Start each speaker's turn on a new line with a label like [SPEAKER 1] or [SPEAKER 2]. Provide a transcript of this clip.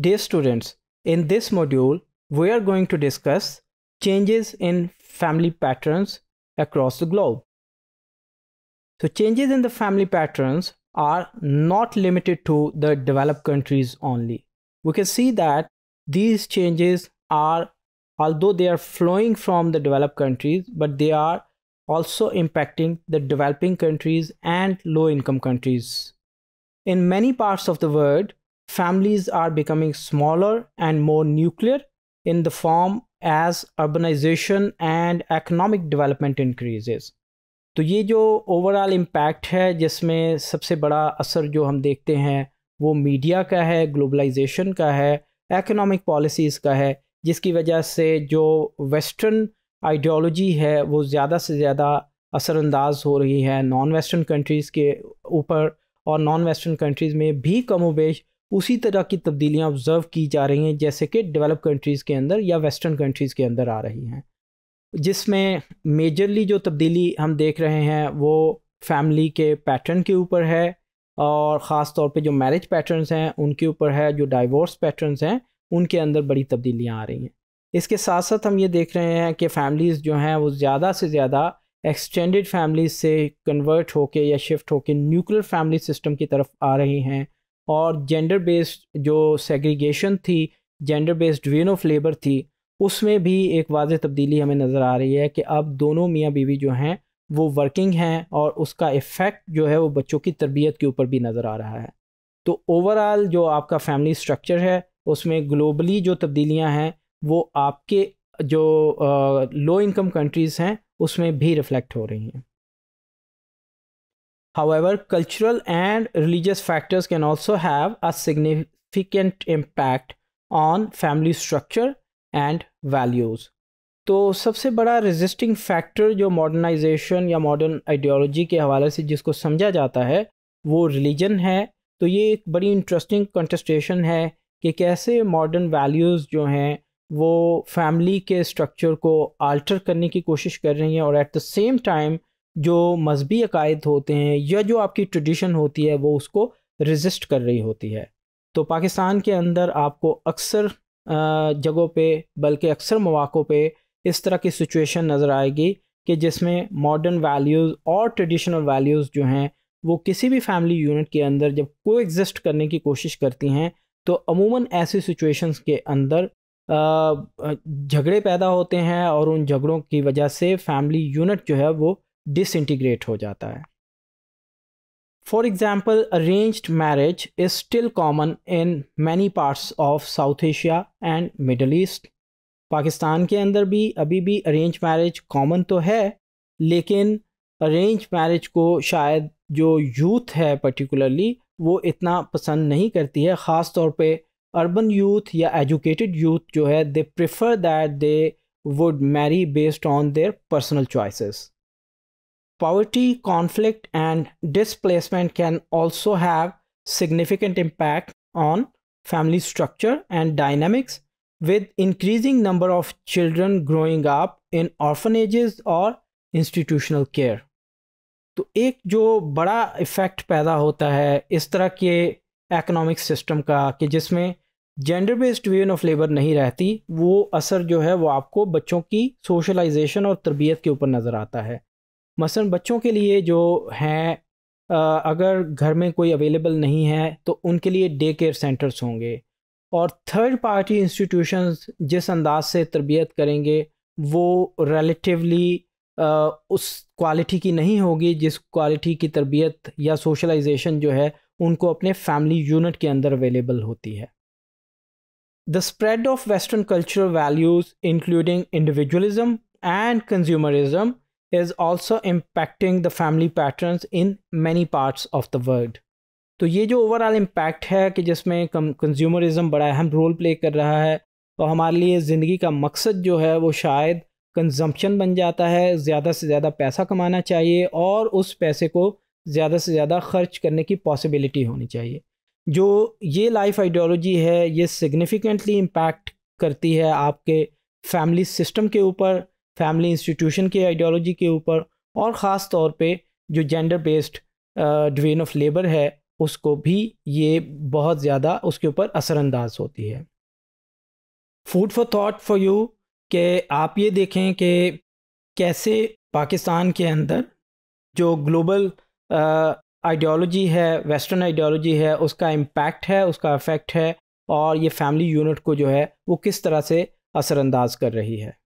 [SPEAKER 1] Dear students, in this module, we are going to discuss changes in family patterns across the globe. So changes in the family patterns are not limited to the developed countries only. We can see that these changes are, although they are flowing from the developed countries, but they are also impacting the developing countries and low income countries. In many parts of the world, families are becoming smaller and more nuclear in the form as urbanization and economic development increases. तो ये जो overall impact है जिसमें सबसे बड़ा असर जो हम देखते हैं वो मीडिया का है ग्लोबलाइजेशन का है इकोनॉमिक पॉलिसीज़ का है जिसकी वजह से जो वेस्टर्न आइडियोलॉजी है वो ज़्यादा से ज़्यादा असरानंदाज हो रही है नॉन वेस्टर्न कंट्रीज़ के ऊपर और नॉन वेस्टर्न कंट्रीज़ में भी कमोबेश उसी तरह की तब्दीलियाँ ऑब्ज़र्व की जा रही हैं जैसे कि डेवलप कंट्रीज़ के अंदर या वेस्टर्न कंट्रीज़ के अंदर आ रही हैं जिसमें मेजरली जो तब्दीली हम देख रहे हैं वो फैमिली के पैटर्न के ऊपर है और ख़ास तौर पे जो मैरिज पैटर्न्स हैं उनके ऊपर है जो डाइवोर्स पैटर्न्स हैं उनके अंदर बड़ी तब्दीलियाँ आ रही हैं इसके साथ साथ हम ये देख रहे हैं कि फैमिलीज़ जो हैं वो ज़्यादा से ज़्यादा एक्सटेंडेड फैमिलीज से कन्वर्ट होके या शिफ्ट होके न्यूक्लियर फैमिली सिस्टम की तरफ आ रही हैं और जेंडर बेस्ड जो सेग्रीगेशन थी gender based division of labour थी उसमें भी एक वाज तब्दीली हमें नज़र आ रही है कि अब दोनों मियाँ बीवी जो हैं वो वर्किंग हैं और उसका इफ़ेक्ट जो है वो बच्चों की तरबियत के ऊपर भी नज़र आ रहा है तो ओवरऑल जो आपका फैमिली स्ट्रक्चर है उसमें ग्लोबली जो तब्दीलियाँ हैं वो आपके जो लो इनकम कंट्रीज़ हैं उसमें भी रिफ़्लेक्ट हो रही हैं However, cultural and religious factors can also have a significant impact on family structure and values. तो सबसे बड़ा resisting factor जो modernization या modern ideology के हवाले से जिसको समझा जाता है वो religion है तो ये एक बड़ी interesting contestation है कि कैसे modern values जो हैं वो family के structure को alter करने की कोशिश कर रही हैं और at the same time जो मजहबी अकायद होते हैं या जो आपकी ट्रेडिशन होती है वो उसको रजिस्ट कर रही होती है तो पाकिस्तान के अंदर आपको अक्सर जगहों पे बल्कि अक्सर मौाक़ों पे इस तरह की सिचुएशन नज़र आएगी कि जिसमें मॉडर्न वैल्यूज़ और ट्रेडिशनल वैल्यूज़ जो हैं वो किसी भी फैमिली यूनिट के अंदर जब को एग्जिस्ट करने की कोशिश करती हैं तो अमूमन ऐसी सिचुएशंस के अंदर झगड़े पैदा होते हैं और उन झगड़ों की वजह से फैमिली यूनिट जो है वो डिसइंटीग्रेट हो जाता है for example arranged marriage is still common in many parts of South Asia and Middle East Pakistan के अंदर भी अभी भी अरेंज मैरिज कॉमन तो है लेकिन अरेंज मैरिज को शायद जो यूथ है पर्टिकुलरली वो इतना पसंद नहीं करती है ख़ास तौर पे अर्बन यूथ या एजुकेटेड यूथ जो है they prefer that they would marry based on their personal choices poverty, conflict, and displacement can also have significant impact on family structure and dynamics with increasing number of children growing up in orphanages or institutional care. तो एक जो बड़ा effect पैदा होता है इस तरह के इकोनॉमिक सिस्टम का कि जिसमें gender based division of labour नहीं रहती वो असर जो है वो आपको बच्चों की सोशलाइजेशन और तरबियत के ऊपर नज़र आता है मसलन बच्चों के लिए जो हैं अगर घर में कोई अवेलेबल नहीं है तो उनके लिए डे केयर सेंटर्स होंगे और थर्ड पार्टी इंस्टीट्यूशंस जिस अंदाज से तरबियत करेंगे वो रिलेटिवली उस क्वालिटी की नहीं होगी जिस क्वालिटी की तरबियत या सोशलाइजेशन जो है उनको अपने फैमिली यूनिट के अंदर अवेलेबल होती है the spread of western cultural values including individualism and consumerism is also impacting the family patterns in many parts of the world. तो ये जो ओवरऑल इम्पैक्ट है कि जिसमें कंज्यूमरिज्म बड़ा अहम रोल प्ले कर रहा है और हमारे लिए ज़िंदगी का मकसद जो है वो शायद कंजम्पशन बन जाता है ज़्यादा से ज़्यादा पैसा कमाना चाहिए और उस पैसे को ज़्यादा से ज़्यादा खर्च करने की पॉसिबिलिटी होनी चाहिए जो ये लाइफ आइडियोलॉजी है ये सिग्निफिकेंटली इम्पैक्ट करती है आपके फैमिली सिस्टम के ऊपर फैमिली इंस्टीट्यूशन के आइडियोलॉजी के ऊपर और ख़ास तौर पे जो gender based drain of labour है उसको भी ये बहुत ज़्यादा उसके ऊपर असरानंदाज होती है food for thought for you कि आप ये देखें कि कैसे पाकिस्तान के अंदर जो ग्लोबल आइडियोलॉजी है वेस्टर्न आइडियोलॉजी है उसका इम्पैक्ट है उसका इफेक्ट है और ये फैमिली यूनिट को जो है वो किस तरह से असरानंदाज कर रही है